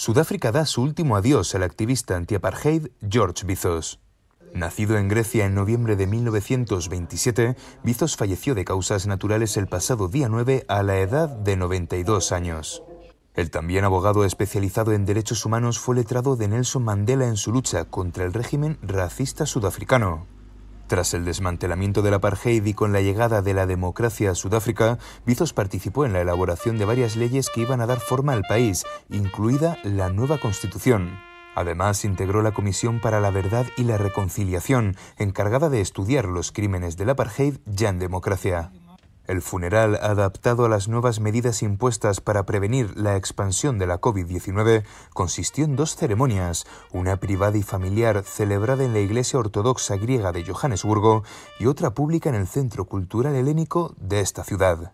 Sudáfrica da su último adiós al activista antiapartheid George Bizos. Nacido en Grecia en noviembre de 1927, Bizos falleció de causas naturales el pasado día 9 a la edad de 92 años. El también abogado especializado en derechos humanos fue letrado de Nelson Mandela en su lucha contra el régimen racista sudafricano. Tras el desmantelamiento del apartheid y con la llegada de la democracia a Sudáfrica, Bizos participó en la elaboración de varias leyes que iban a dar forma al país, incluida la nueva constitución. Además, integró la Comisión para la Verdad y la Reconciliación, encargada de estudiar los crímenes del apartheid ya en democracia. El funeral, adaptado a las nuevas medidas impuestas para prevenir la expansión de la COVID-19, consistió en dos ceremonias, una privada y familiar celebrada en la Iglesia Ortodoxa griega de Johannesburgo y otra pública en el Centro Cultural Helénico de esta ciudad.